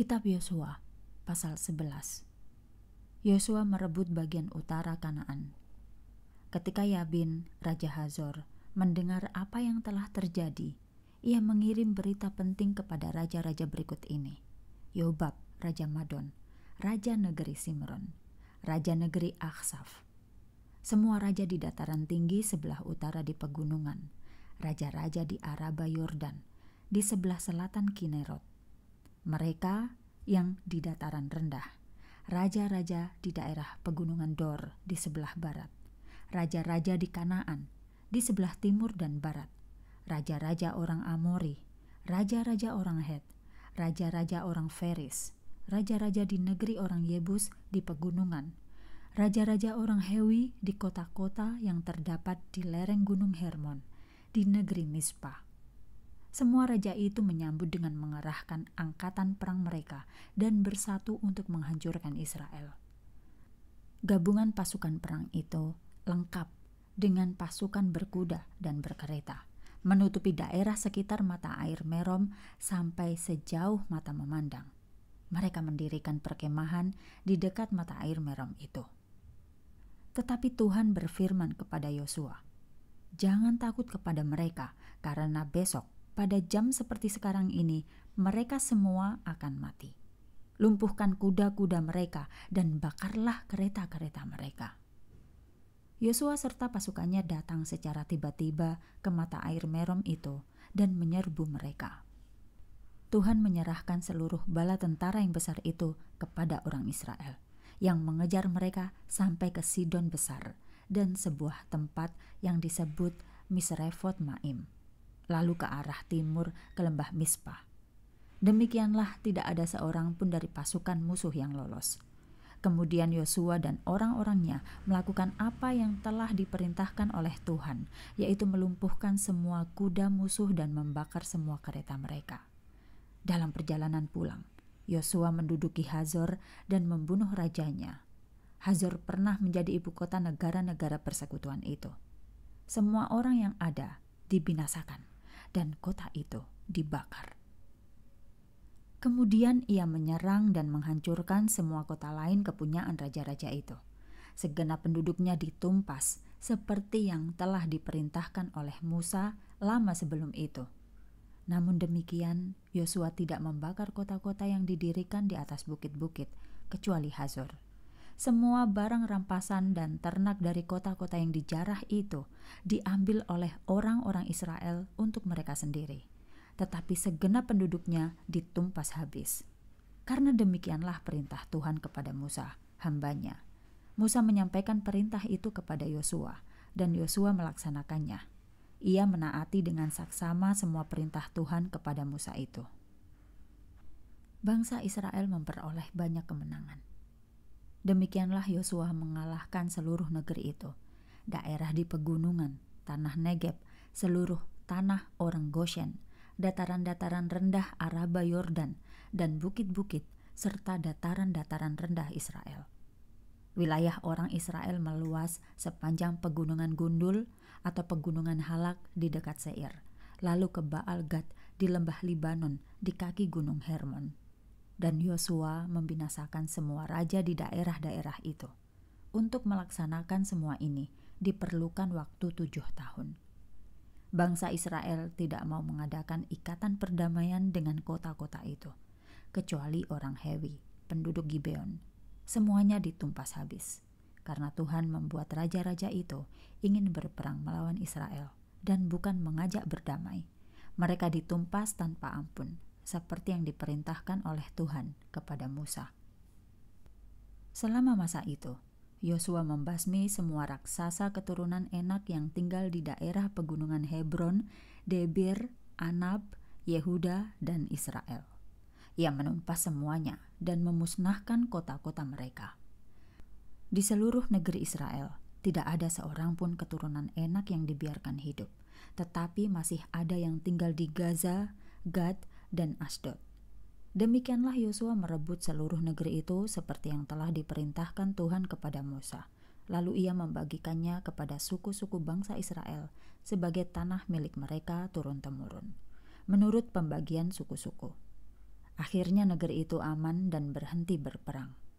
Kitab Yosua pasal 11 Yosua merebut bagian utara Kanaan. Ketika Yabin, Raja Hazor, mendengar apa yang telah terjadi, ia mengirim berita penting kepada raja-raja berikut ini. Yobab, Raja Madon, Raja Negeri Simron, Raja Negeri Aksaf. Semua raja di dataran tinggi sebelah utara di pegunungan, raja-raja di Araba Yordan, di sebelah selatan Kinerot, mereka yang di dataran rendah, raja-raja di daerah pegunungan Dor di sebelah barat, raja-raja di Kanaan di sebelah timur dan barat, raja-raja orang Amori, raja-raja orang Het, raja-raja orang Feris, raja-raja di negeri orang Yebus di pegunungan, raja-raja orang Hewi di kota-kota yang terdapat di lereng Gunung Hermon, di negeri Mispa. Semua raja itu menyambut dengan mengerahkan angkatan perang mereka dan bersatu untuk menghancurkan Israel. Gabungan pasukan perang itu lengkap dengan pasukan berkuda dan berkereta, menutupi daerah sekitar mata air Merom sampai sejauh mata memandang. Mereka mendirikan perkemahan di dekat mata air Merom itu. Tetapi Tuhan berfirman kepada Yosua, "Jangan takut kepada mereka, karena besok pada jam seperti sekarang ini, mereka semua akan mati. Lumpuhkan kuda-kuda mereka dan bakarlah kereta-kereta mereka. Yosua serta pasukannya datang secara tiba-tiba ke mata air Merom itu dan menyerbu mereka. Tuhan menyerahkan seluruh bala tentara yang besar itu kepada orang Israel, yang mengejar mereka sampai ke Sidon besar dan sebuah tempat yang disebut Misrefot Maim lalu ke arah timur ke lembah Mispa. Demikianlah tidak ada seorang pun dari pasukan musuh yang lolos. Kemudian Yosua dan orang-orangnya melakukan apa yang telah diperintahkan oleh Tuhan, yaitu melumpuhkan semua kuda musuh dan membakar semua kereta mereka. Dalam perjalanan pulang, Yosua menduduki Hazor dan membunuh rajanya. Hazor pernah menjadi ibu kota negara-negara persekutuan itu. Semua orang yang ada dibinasakan dan kota itu dibakar. Kemudian ia menyerang dan menghancurkan semua kota lain kepunyaan raja-raja itu. Segenap penduduknya ditumpas seperti yang telah diperintahkan oleh Musa lama sebelum itu. Namun demikian, Yosua tidak membakar kota-kota yang didirikan di atas bukit-bukit, kecuali Hazor. Semua barang rampasan dan ternak dari kota-kota yang dijarah itu diambil oleh orang-orang Israel untuk mereka sendiri, tetapi segenap penduduknya ditumpas habis. Karena demikianlah perintah Tuhan kepada Musa, hambanya. Musa menyampaikan perintah itu kepada Yosua, dan Yosua melaksanakannya. Ia menaati dengan saksama semua perintah Tuhan kepada Musa itu. Bangsa Israel memperoleh banyak kemenangan. Demikianlah Yosua mengalahkan seluruh negeri itu. Daerah di pegunungan, tanah Negeb, seluruh tanah orang Goshen, dataran-dataran rendah Araba Yordan, dan bukit-bukit, serta dataran-dataran rendah Israel. Wilayah orang Israel meluas sepanjang pegunungan Gundul atau pegunungan Halak di dekat Seir, lalu ke Baal Gad di lembah Libanon di kaki Gunung Hermon dan Yosua membinasakan semua raja di daerah-daerah itu. Untuk melaksanakan semua ini diperlukan waktu tujuh tahun. Bangsa Israel tidak mau mengadakan ikatan perdamaian dengan kota-kota itu, kecuali orang Hewi, penduduk Gibeon. Semuanya ditumpas habis, karena Tuhan membuat raja-raja itu ingin berperang melawan Israel dan bukan mengajak berdamai. Mereka ditumpas tanpa ampun seperti yang diperintahkan oleh Tuhan kepada Musa. Selama masa itu, Yosua membasmi semua raksasa keturunan Enak yang tinggal di daerah pegunungan Hebron, Debir, Anab, Yehuda, dan Israel. Ia menumpas semuanya dan memusnahkan kota-kota mereka. Di seluruh negeri Israel, tidak ada seorang pun keturunan Enak yang dibiarkan hidup, tetapi masih ada yang tinggal di Gaza, Gad, dan Asdod. Demikianlah Yosua merebut seluruh negeri itu seperti yang telah diperintahkan Tuhan kepada Musa. Lalu ia membagikannya kepada suku-suku bangsa Israel sebagai tanah milik mereka turun-temurun. Menurut pembagian suku-suku. Akhirnya negeri itu aman dan berhenti berperang.